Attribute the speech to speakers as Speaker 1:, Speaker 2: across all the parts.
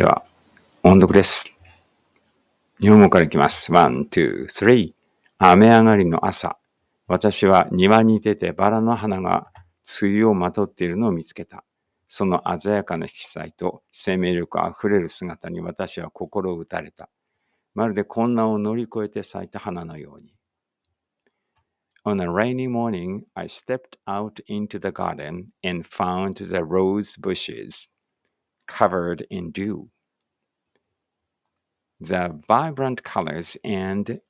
Speaker 1: では、音読です。日本語からいきます。ワン、ツー、スリー。雨上がりの朝、私は庭に出てバラの花が梅雨をまとっているのを見つけた。その鮮やかな色彩と生命力あふれる姿に私は心を打たれた。まるで困難を乗り越えて咲いた花のように。On a rainy morning, I stepped out into the garden and found the rose bushes covered in dew. The vibrant colors and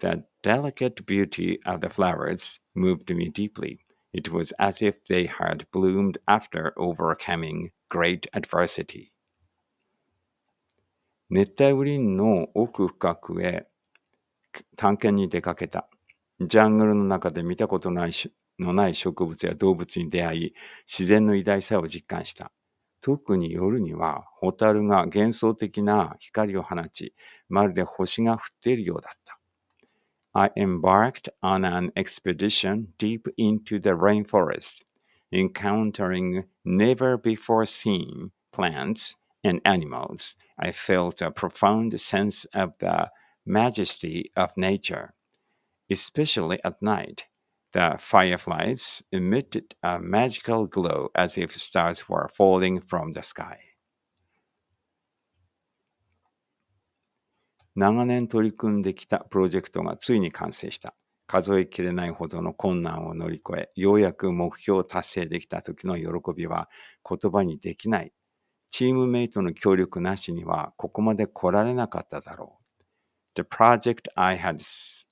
Speaker 1: the delicate beauty of the flowers moved me deeply. It was as if they had bloomed after overcoming great adversity. 熱帯雨林の奥深くへ探検に出かけた。ジャングルの中で見たことないのない植物や動物に出会い、自然の偉大さを実感した。特に夜にはホタルが幻想的な光を放ち、まるで星が降っているようだった。I embarked on an expedition deep into the rainforest, encountering never before seen plants and animals. I felt a profound sense of the majesty of nature, especially at night. The fireflies emitted a magical glow as if stars were falling from the sky. 長年取り組んできたプロジェクトがついに完成した。数えきれないほどの困難を乗り越え、ようやく目標を達成できた時の喜びは言葉にできない。チームメイトの協力なしにはここまで来られなかっただろう。The project I had,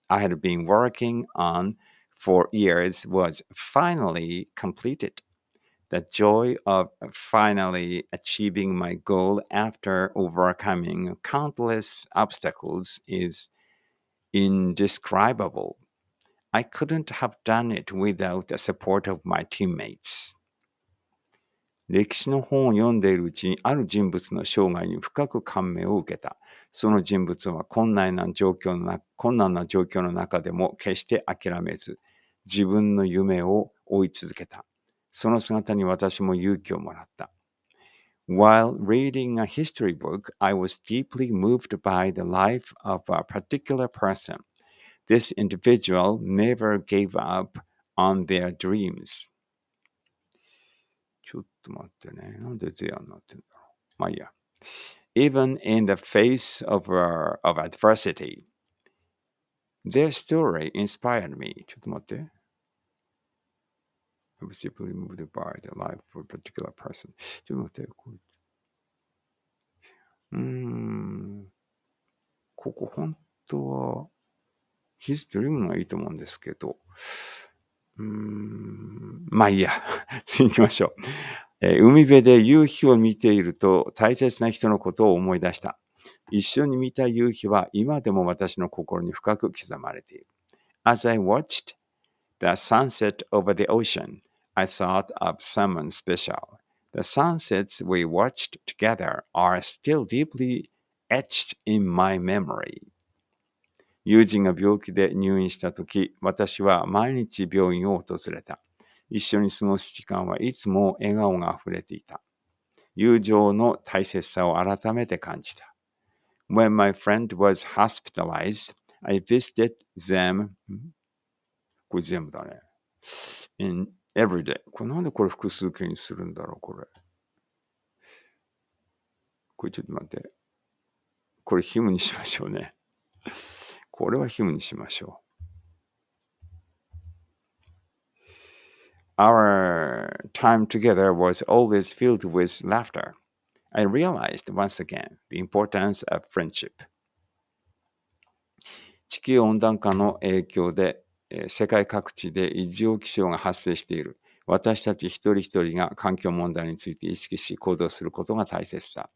Speaker 1: I had been working on for years was finally completed. The joy of finally achieving my goal after overcoming countless obstacles is indescribable. I couldn't have done it without the support of my teammates. 歴史の本を読んでいるうちにある人物の生涯に深く感銘を受けた。その人物は困難な状況の中困難な状況の中でも決して諦めず、自分の夢を追い続けた。その姿に私も勇気をもらった。While reading a history book, I was deeply moved by the life of a particular person. This individual never gave up on their dreams. ちょっと待ってね。なんでゼアになってんだろう。まあいいや。Even in the face of, uh, of adversity, their story inspired me. ちょっと待って。o b v i m p l y moved by the life of a particular person. ちょっと待って、こう。うん。ここ本当は、his dream がいいと思うんですけど、うーん、まあいいや。次行きましょう。えー、海辺で夕日を見ていると大切な人のことを思い出した。一緒に見た夕日は今でも私の心に深く刻まれている。As I watched the sunset over the ocean, I thought of someone special. The sunsets we watched together are still deeply etched in my memory. 友人が病気で入院した時、私は毎日病院を訪れた。一緒に過ごす時間はいつも笑顔が溢れていた。友情の大切さを改めて感じた。When my friend was hospitalized, I visited them これ全部だね。In everyday。これなんでこれ複数形にするんだろう、これ。これちょっと待って。これヒムにしましょうね。これはヒムにしましょう。Our time together was always filled with laughter. I realized once again the importance of friendship. 地球温暖化の影響で世界各地で異常気象が発生している。私たち一人一人が環境問題について意識し行動することが大切だ。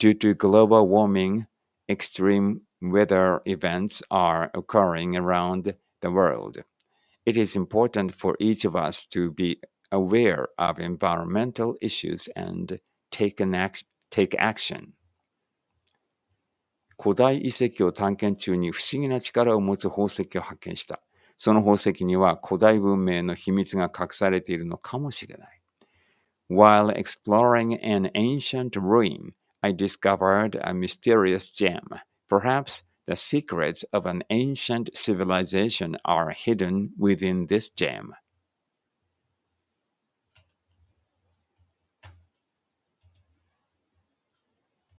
Speaker 1: Due to global warming, extreme weather events are occurring around the world. It is important for each of us to be aware of environmental issues and take, an act take action. 古代遺跡を探検中に不思議な力を持つ宝石を発見した。その宝石には古代文明の秘密が隠されているのかもしれない。While exploring an ancient ruin, I discovered a mysterious gem. Perhaps the secrets of an ancient civilization are hidden within this gem.